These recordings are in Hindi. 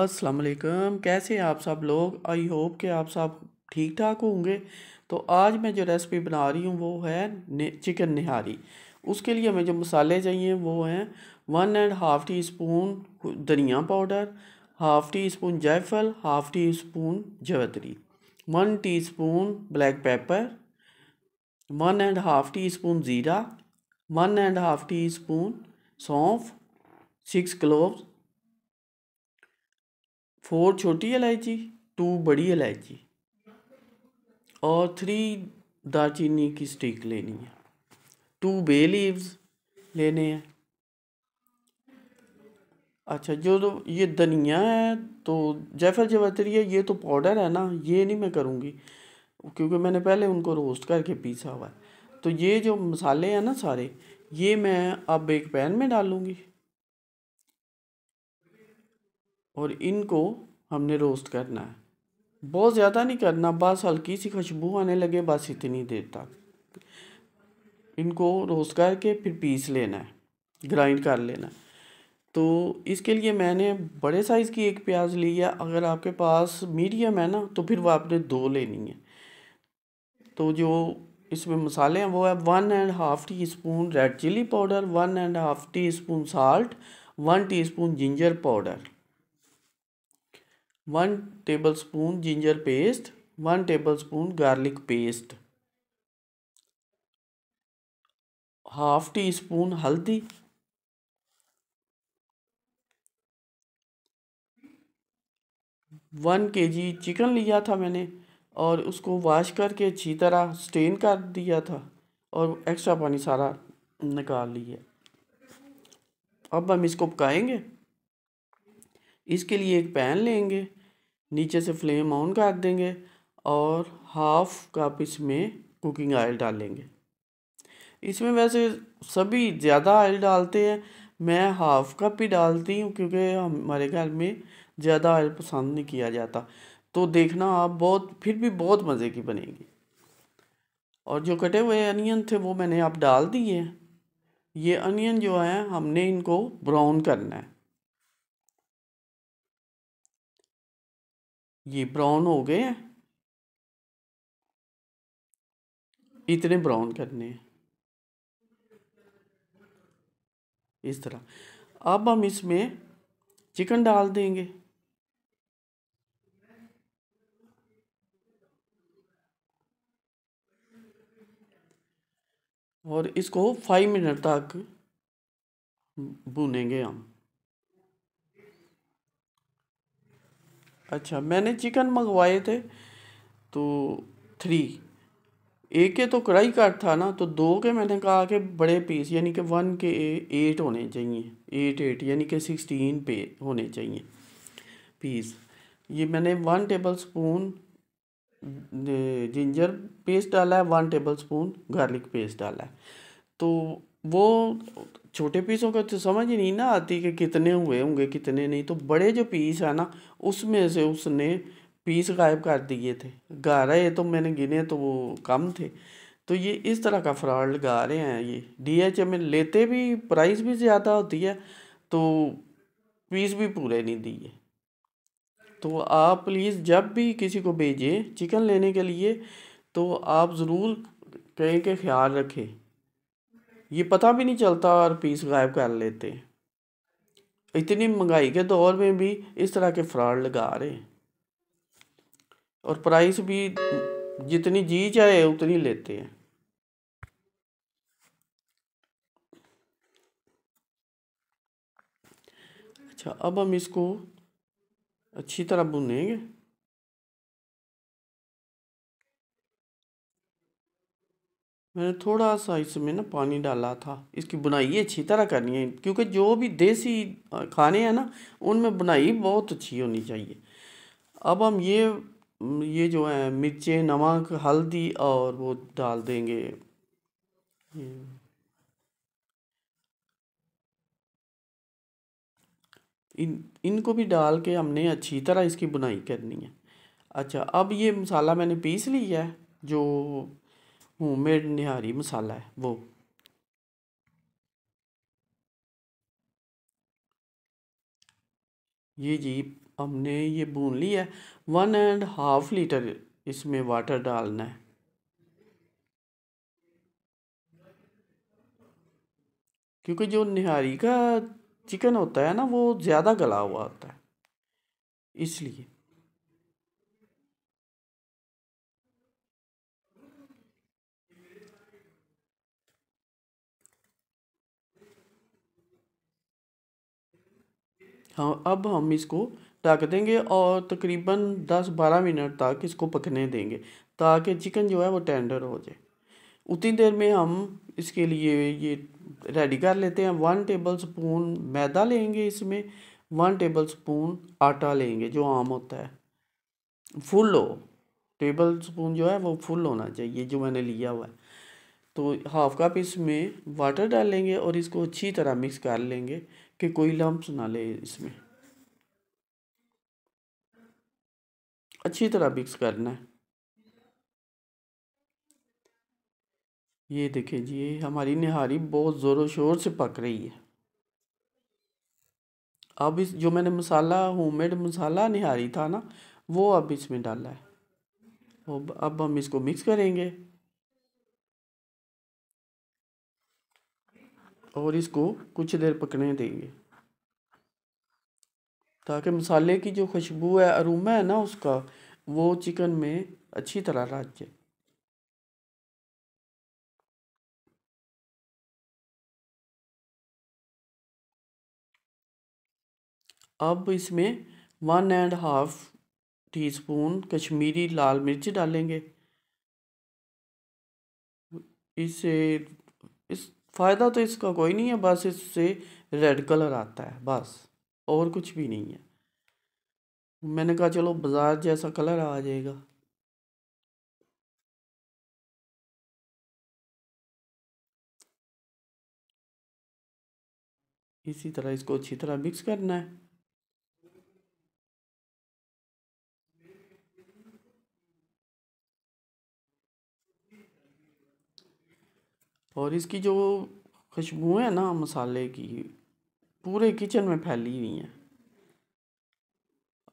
अस्सलाम वालेकुम कैसे आप सब लोग आई होप के आप सब ठीक ठाक होंगे तो आज मैं जो रेसिपी बना रही हूँ वो है चिकन निहारी उसके लिए हमें जो मसाले चाहिए वो हैं one and half teaspoon धनिया पाउडर हाफ़ टी स्पून जायफल हाफ़ टी स्पून जवतरी one teaspoon black pepper one and half teaspoon ज़ीरा one and half teaspoon सौंफ सिक्स क्लोव्स फोर छोटी इलायची टू बड़ी इलायची और थ्री दालचीनी की स्टिक लेनी है टू बे लीव्स लेने हैं अच्छा जो तो ये धनिया है तो जयफल जवतरी है ये तो पाउडर है ना ये नहीं मैं करूँगी क्योंकि मैंने पहले उनको रोस्ट करके पीसा हुआ है तो ये जो मसाले हैं ना सारे ये मैं अब एक पैन में डालूँगी और इनको हमने रोस्ट करना है बहुत ज़्यादा नहीं करना बस हल्की सी खुशबू आने लगे बस इतनी देर तक इनको रोस्ट करके फिर पीस लेना है ग्राइंड कर लेना है तो इसके लिए मैंने बड़े साइज़ की एक प्याज ली है अगर आपके पास मीडियम है ना तो फिर वो आपने दो लेनी है तो जो इसमें मसाले हैं वो है one and half teaspoon red chilli powder one and half teaspoon salt one teaspoon ginger powder one tablespoon ginger paste one tablespoon garlic paste half teaspoon हल्दी वन के जी चिकन लिया था मैंने और उसको वाश करके अच्छी तरह स्टेन कर दिया था और एक्स्ट्रा पानी सारा निकाल लिया अब हम इसको पकाएंगे इसके लिए एक पैन लेंगे नीचे से फ्लेम ऑन कर देंगे और हाफ कप इसमें कुकिंग ऑयल डालेंगे इसमें वैसे सभी ज़्यादा ऑयल डालते हैं मैं हाफ कप ही डालती हूँ क्योंकि हमारे घर में ज़्यादा ऑयल पसंद नहीं किया जाता तो देखना आप बहुत फिर भी बहुत मज़े की बनेगी और जो कटे हुए अनियन थे वो मैंने आप डाल दिए ये अनियन जो है हमने इनको ब्राउन करना है ये ब्राउन हो गए हैं इतने ब्राउन करने हैं इस तरह अब हम इसमें चिकन डाल देंगे और इसको फाइव मिनट तक भुनेंगे हम अच्छा मैंने चिकन मंगवाए थे तो थ्री एक के तो कढ़ाई काट था ना तो दो के मैंने कहा कि बड़े पीस यानी कि वन के एट होने चाहिए एट एट यानी कि सिक्सटीन पे होने चाहिए पीस ये मैंने one tablespoon ginger paste डाला है one tablespoon garlic paste डाला है तो वो छोटे पीसों का तो समझ नहीं ना आती कि कितने हुए होंगे कितने नहीं तो बड़े जो पीस है ना उसमें से उसने पीस गायब कर दिए थे गा रहे तो मैंने गिने तो वो कम थे तो ये इस तरह का फ्रॉड लगा रहे हैं ये डी एच में लेते भी प्राइस भी ज़्यादा होती है तो पीस भी पूरे नहीं दिए तो आप प्लीज़ जब भी किसी को भेजें चिकन लेने के लिए तो आप ज़रूर कहें कि ख्याल रखें ये पता भी नहीं चलता और पीस गायब कर लेते इतनी महंगाई के दौर में भी इस तरह के फ्रॉड लगा रहे और प्राइस भी जितनी जी चाहे उतनी लेते हैं अच्छा अब हम इसको अच्छी तरह बुनेंगे मैंने थोड़ा सा इसमें ना पानी डाला था इसकी बुनाई अच्छी तरह करनी है क्योंकि जो भी देसी खाने हैं ना उनमें बुनाई बहुत अच्छी होनी चाहिए अब हम ये ये जो है मिर्चें नमक हल्दी और वो डाल देंगे ये इन इनको भी डाल के हमने अच्छी तरह इसकी बुनाई करनी है अच्छा अब ये मसाला मैंने पीस लिया है जो होममेड निहारी मसाला है वो ये जी हमने ये भून ली है वन एंड हाफ लीटर इसमें वाटर डालना है क्योंकि जो निहारी का चिकन होता है ना वो ज़्यादा गला हुआ होता है इसलिए हाँ अब हम इसको ढक देंगे और तकरीबन 10-12 मिनट तक इसको पकने देंगे ताकि चिकन जो है वो टेंडर हो जाए उतनी देर में हम इसके लिए ये रेडी कर लेते हैं वन टेबल स्पून मैदा लेंगे इसमें वन टेबल स्पून आटा लेंगे जो आम होता है फुल हो टेबल स्पून जो है वो फुल होना चाहिए जो मैंने लिया हुआ है तो हाफ कप इसमें वाटर डालेंगे और इसको अच्छी तरह मिक्स कर लेंगे कि कोई लम्ब ना ले इसमें अच्छी तरह मिक्स करना है ये देखिए जी हमारी निहारी बहुत ज़ोरों शोर से पक रही है अब इस जो मैंने मसाला होममेड मसाला निहारी था ना वो अब इसमें डाला है अब अब हम इसको मिक्स करेंगे और इसको कुछ देर पकने देंगे ताकि मसाले की जो खुशबू है अरूमा है ना उसका वो चिकन में अच्छी तरह राज जाए अब इसमें one and half teaspoon Kashmiri लाल मिर्च डालेंगे इसे इस फ़ायदा तो इसका कोई नहीं है बस इससे रेड कलर आता है बस और कुछ भी नहीं है मैंने कहा चलो बाज़ार जैसा कलर आ जाएगा इसी तरह इसको अच्छी तरह मिक्स करना है और इसकी जो है ना मसाले की पूरे किचन में फैली हुई हैं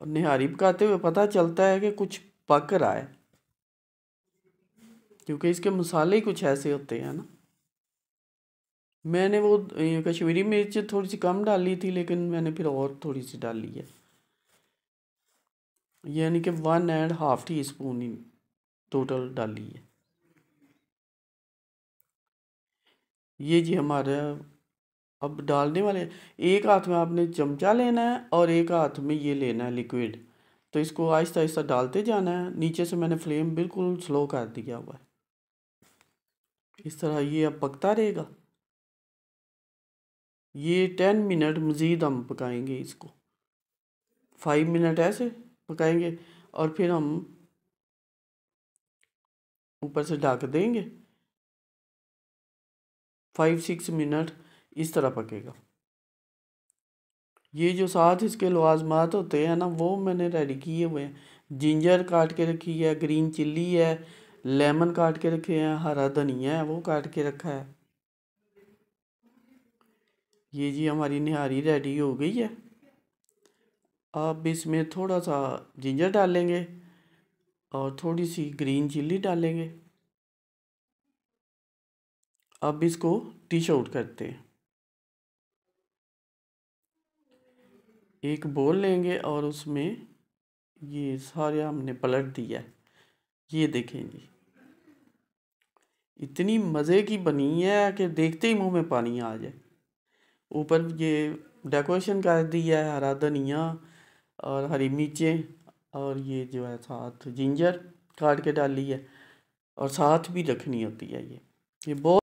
और निहारी पकाते हुए पता चलता है कि कुछ पक रहा है क्योंकि इसके मसाले ही कुछ ऐसे होते हैं ना मैंने वो कश्मीरी मिर्च थोड़ी सी कम डाली थी लेकिन मैंने फिर और थोड़ी सी डाली है यानी कि one and half teaspoon ही टोटल डाली है ये जी हमारा अब डालने वाले एक हाथ में आपने चमचा लेना है और एक हाथ में ये लेना है लिक्विड तो इसको आहिस्ता आहिस्ता डालते जाना है नीचे से मैंने फ्लेम बिल्कुल स्लो कर दिया हुआ है इस तरह ये अब पकता रहेगा ये टेन मिनट मज़ीद हम पकाएंगे इसको फाइव मिनट ऐसे पकाएंगे और फिर हम ऊपर से ढक देंगे फाइव सिक्स मिनट इस तरह पकेगा ये जो साथ इसके लवाजमात होते हैं ना वो मैंने रेडी किए हुए हैं जिंजर काट के रखी है ग्रीन चिल्ली है लेमन काट के रखे हैं हरा धनिया है वो काट के रखा है ये जी हमारी निहारी रेडी हो गई है अब इसमें थोड़ा सा जिंजर डालेंगे और थोड़ी सी ग्रीन चिल्ली डालेंगे अब इसको टी शर्ट करते हैं एक बोल लेंगे और उसमें ये सारे हमने पलट दिया है ये देखें जी इतनी मज़े की बनी है कि देखते ही मुंह में पानी आ जाए ऊपर ये डेकोरेशन कर दिया है हरा धनिया और हरी मिर्चें और ये जो है साथ जिंजर काट के डाली है और साथ भी रखनी होती है ये ये बहुत